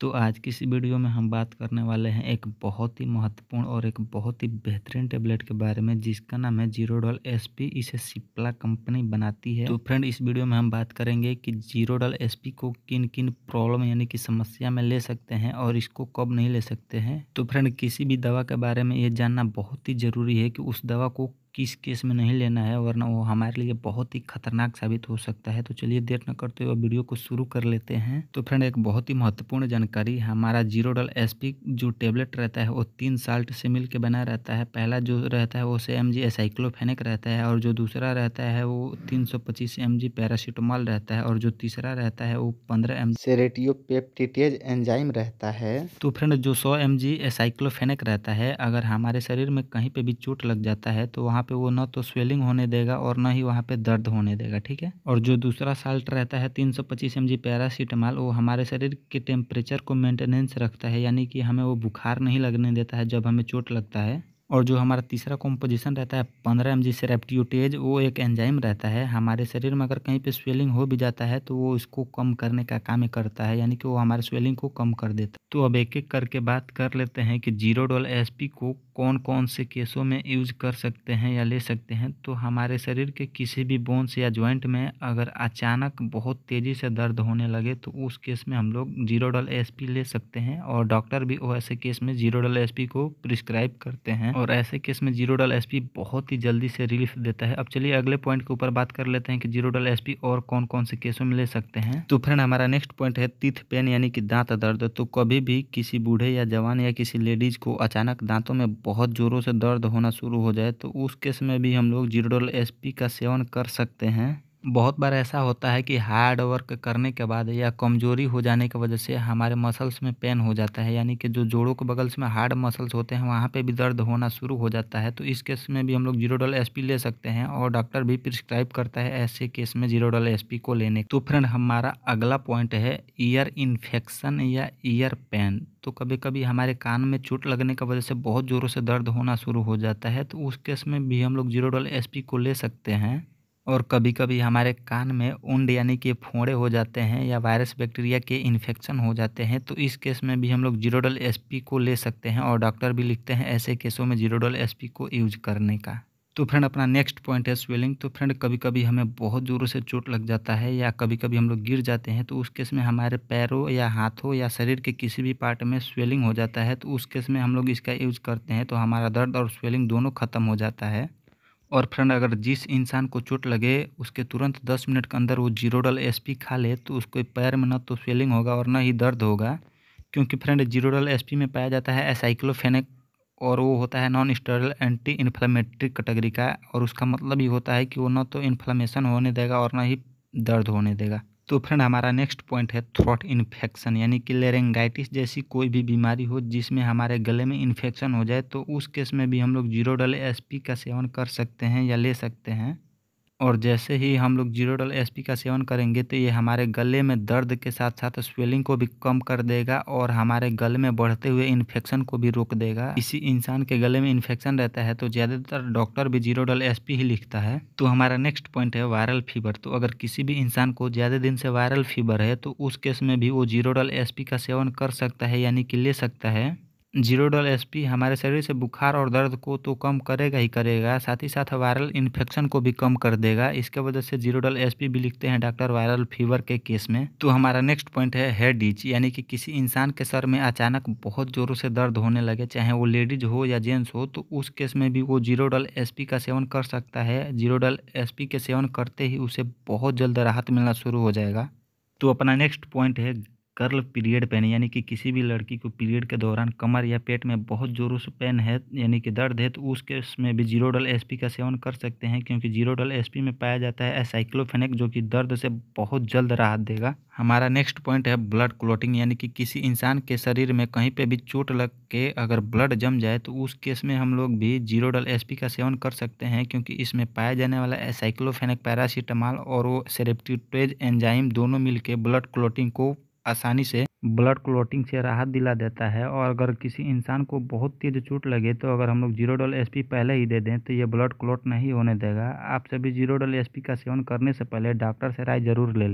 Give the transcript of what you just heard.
तो आज की इस वीडियो में हम बात करने वाले हैं एक बहुत ही महत्वपूर्ण और एक बहुत ही बेहतरीन टेबलेट के बारे में जिसका नाम है जीरो डॉल एस पी इसे सिप्ला कंपनी बनाती है तो फ्रेंड इस वीडियो में हम बात करेंगे कि जीरो डॉल एस पी को किन किन प्रॉब्लम यानी कि समस्या में ले सकते हैं और इसको कब नहीं ले सकते हैं तो फ्रेंड किसी भी दवा के बारे में ये जानना बहुत ही जरूरी है कि उस दवा को किस केस में नहीं लेना है वरना वो हमारे लिए बहुत ही खतरनाक साबित हो सकता है तो चलिए देर न करते हुए वीडियो को शुरू कर लेते हैं तो फ्रेंड एक बहुत ही महत्वपूर्ण जानकारी हमारा जीरो डल एस जो टेबलेट रहता है वो तीन साल्ट से मिल के बना रहता है पहला जो रहता है वो से एम जी एसाइक्लोफेनिक रहता है और जो दूसरा रहता है वो तीन सौ पच्चीस एम जी पैरासिटोमॉल रहता है और जो तीसरा रहता है वो पंद्रह एम से एंजाइम रहता है तो फ्रेंड जो सौ एम जी साइक्लोफेनिक रहता है अगर हमारे शरीर में कहीं पे भी चोट लग जाता है तो वहाँ वहाँ पे वो ना तो स्वेलिंग होने देगा और ना ही वहाँ पे दर्द होने देगा ठीक है और जो दूसरा साल्ट रहता है तीन सौ पच्चीस एम जी पैरासीटामॉल वो हमारे शरीर के टेम्परेचर को मेंटेनेंस रखता है यानी कि हमें वो बुखार नहीं लगने देता है जब हमें चोट लगता है और जो हमारा तीसरा कॉम्पोजिशन रहता है पंद्रह एम जी सेरेप्टियोटेज वो एक एंजाइम रहता है हमारे शरीर में अगर कहीं पे स्वेलिंग हो भी जाता है तो वो इसको कम करने का काम करता है यानी कि वो हमारे स्वेलिंग को कम कर देता है तो अब एक एक करके बात कर लेते हैं कि जीरो डॉल एस को कौन कौन से केसों में यूज कर सकते हैं या ले सकते हैं तो हमारे शरीर के किसी भी बोन्स या ज्वाइंट में अगर अचानक बहुत तेज़ी से दर्द होने लगे तो उस केस में हम लोग जीरो डल एस ले सकते हैं और डॉक्टर भी वो ऐसे केस में जीरो डल एस को प्रिस्क्राइब करते हैं और ऐसे केस में जीरो डल एस बहुत ही जल्दी से रिलीफ देता है अब चलिए अगले पॉइंट के ऊपर बात कर लेते हैं कि जीरो डल एस और कौन कौन से केसों में ले सकते हैं तो फ्रेंड हमारा नेक्स्ट पॉइंट है तीथ पेन यानी कि दांत दर्द तो कभी भी किसी बूढ़े या जवान या किसी लेडीज़ को अचानक दांतों में बहुत ज़ोरों से दर्द होना शुरू हो जाए तो उस केस में भी हम लोग जीरोडोल एस पी का सेवन कर सकते हैं बहुत बार ऐसा होता है कि हार्ड वर्क करने के बाद या कमज़ोरी हो जाने की वजह से हमारे मसल्स में पेन हो जाता है यानी कि जो जोड़ों के बगल में हार्ड मसल्स होते हैं वहाँ पे भी दर्द होना शुरू हो जाता है तो इस केस में भी हम लोग जीरो डॉल एस ले सकते हैं और डॉक्टर भी प्रिस्क्राइब करता है ऐसे केस में जीरो डॉल एस को लेने तो फ्रेंड हमारा अगला पॉइंट है ईयर इन्फेक्शन या ईयर पेन तो कभी कभी हमारे कान में चोट लगने की वजह से बहुत ज़ोरों से दर्द होना शुरू हो जाता है तो उस केस में भी हम लोग जीरो डॉल एस को ले सकते हैं और कभी कभी हमारे कान में उंड यानी कि फोड़े हो जाते हैं या वायरस बैक्टीरिया के इन्फेक्शन हो जाते हैं तो इस केस में भी हम लोग जीरोडल एसपी को ले सकते हैं और डॉक्टर भी लिखते हैं ऐसे केसों में जीरोडल एसपी को यूज करने का तो फ्रेंड अपना नेक्स्ट पॉइंट है स्वेलिंग तो फ्रेंड कभी कभी हमें बहुत ज़ोरों से चोट लग जाता है या कभी कभी हम लोग गिर जाते हैं तो उस केस में हमारे पैरों या हाथों या शरीर के किसी भी पार्ट में स्वेलिंग हो जाता है तो उस केस में हम लोग इसका यूज करते हैं तो हमारा दर्द और स्वेलिंग दोनों खत्म हो जाता है और फ्रेंड अगर जिस इंसान को चोट लगे उसके तुरंत दस मिनट के अंदर वो जीरोडल एस पी खा ले तो उसके पैर में ना तो स्वेलिंग होगा और ना ही दर्द होगा क्योंकि फ्रेंड जीरोडल एस पी में पाया जाता है एसाइक्लोफेनिक और वो होता है non steroidal anti inflammatory category का और उसका मतलब ये होता है कि वो ना तो इन्फ्लामेशन होने देगा और ना ही दर्द होने देगा तो फ्रेंड हमारा नेक्स्ट पॉइंट है थ्रोट इन्फेक्शन यानी कि लेरेंगाइटिस जैसी कोई भी बीमारी हो जिसमें हमारे गले में इन्फेक्शन हो जाए तो उस केस में भी हम लोग जीरो डल एस का सेवन कर सकते हैं या ले सकते हैं और जैसे ही हम लोग जीरो डल एस का सेवन करेंगे तो ये हमारे गले में दर्द के साथ साथ स्वेलिंग को भी कम कर देगा और हमारे गले में बढ़ते हुए इन्फेक्शन को भी रोक देगा इसी इंसान के गले में इन्फेक्शन रहता है तो ज़्यादातर डॉक्टर भी जीरो डल एस ही लिखता है तो हमारा नेक्स्ट पॉइंट है वायरल फीवर तो अगर किसी भी इंसान को ज़्यादा दिन से वायरल फीवर है तो उस केस में भी वो जीरो डल एस का सेवन कर सकता है यानी कि ले सकता है जीरोडॉल एस पी हमारे शरीर से बुखार और दर्द को तो कम करेगा ही करेगा साथ ही साथ वायरल इन्फेक्शन को भी कम कर देगा इसके वजह से जीरोडॉल एस पी भी लिखते हैं डॉक्टर वायरल फीवर के केस में तो हमारा नेक्स्ट पॉइंट है हेड इच यानी कि किसी इंसान के सर में अचानक बहुत जोरों से दर्द होने लगे चाहे वो लेडीज हो या जेंट्स हो तो उस केस में भी वो जीरोडॉल एस पी का सेवन कर सकता है जीरोडॉल एस पी के सेवन करते ही उसे बहुत जल्द राहत मिलना शुरू हो जाएगा तो अपना नेक्स्ट पॉइंट है कर्ल पीरियड पेन यानी कि किसी भी लड़की को पीरियड के दौरान कमर या पेट में बहुत जोरों से पेन है यानी कि दर्द है तो उसके में भी जीरो डल एसपी का सेवन कर सकते हैं क्योंकि जीरो डल एसपी में पाया जाता है एसाइक्लोफेनिक जो कि दर्द से बहुत जल्द राहत देगा हमारा नेक्स्ट पॉइंट है ब्लड क्लोटिंग यानी कि किसी इंसान के शरीर में कहीं पर भी चोट लग के अगर ब्लड जम जाए तो उस केस में हम लोग भी जीरो डल एस का सेवन कर सकते हैं क्योंकि इसमें पाया जाने वाला एसाइक्लोफेनिक पैरासीटामॉल और वो सेरेप्टिटेज एंजाइम दोनों मिलकर ब्लड क्लोटिंग को आसानी से ब्लड क्लोटिंग से राहत दिला देता है और अगर किसी इंसान को बहुत तेज चोट लगे तो अगर हम लोग जीरो डल एस पहले ही दे दें तो ये ब्लड क्लोट नहीं होने देगा आप सभी जीरो डल एस का सेवन करने से पहले डॉक्टर से राय जरूर ले